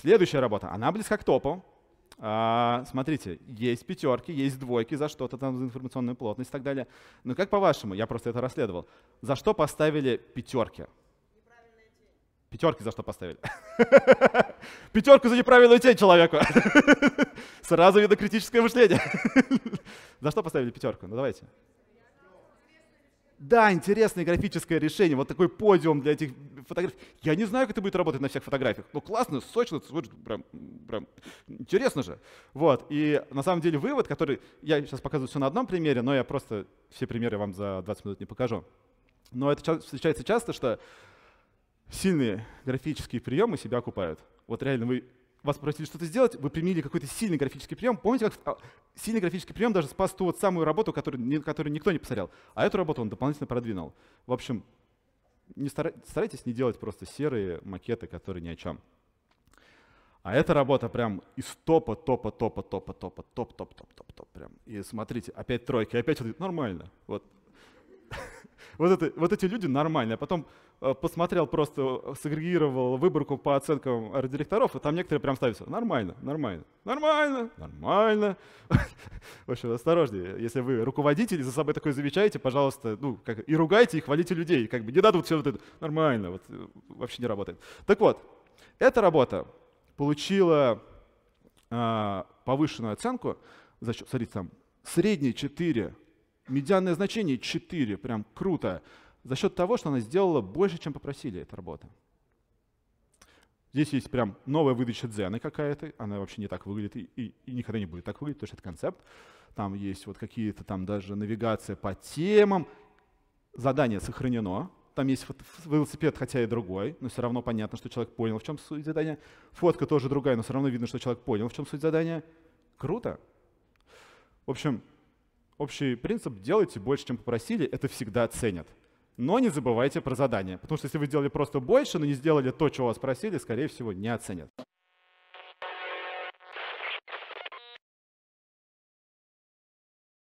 Следующая работа, она близка к топу. А, смотрите, есть пятерки, есть двойки за что-то там, за информационную плотность и так далее. Но как по-вашему, я просто это расследовал, за что поставили пятерки? Пятерки за что поставили? Пятерку за неправильную тень человеку. Сразу видно критическое мышление. За что поставили пятерку? Ну давайте. Да, интересное графическое решение, вот такой подиум для этих фотографий. Я не знаю, как это будет работать на всех фотографиях, но ну, классно, сочно, прям, прям интересно же. Вот, и на самом деле вывод, который, я сейчас показываю все на одном примере, но я просто все примеры вам за 20 минут не покажу. Но это встречается часто, что сильные графические приемы себя окупают. Вот реально вы вас попросили что-то сделать, вы применили какой-то сильный графический прием. Помните, как а, сильный графический прием даже спас ту вот самую работу, которую, которую никто не посмотрел, а эту работу он дополнительно продвинул. В общем, не стар... старайтесь не делать просто серые макеты, которые ни о чем. А эта работа прям из топа, топа, топа, топа, топа, топ, топ, топ, топ, топ, прям. И смотрите, опять тройки, опять вот нормально. Вот вот, это, вот эти люди нормальные. А потом э, посмотрел просто, э, сегрегировал выборку по оценкам арт-директоров, и там некоторые прям ставятся нормально, нормально, нормально, нормально. В общем, осторожнее. Если вы руководитель за собой такое замечаете, пожалуйста, ну, как, и ругайте, и хвалите людей. Как бы не надо вот все вот это нормально, вот э, вообще не работает. Так вот, эта работа получила э, повышенную оценку за счет, смотрите, там, средние 4 медианное значение 4, прям круто, за счет того, что она сделала больше, чем попросили эта работа. Здесь есть прям новая выдача дзены какая-то, она вообще не так выглядит и, и, и никогда не будет так выглядеть, потому что это концепт. Там есть вот какие-то там даже навигация по темам, задание сохранено, там есть велосипед, хотя и другой, но все равно понятно, что человек понял, в чем суть задания. Фотка тоже другая, но все равно видно, что человек понял, в чем суть задания. Круто. В общем, Общий принцип – делайте больше, чем попросили, это всегда ценят. Но не забывайте про задание, потому что если вы сделали просто больше, но не сделали то, чего вас просили, скорее всего, не оценят.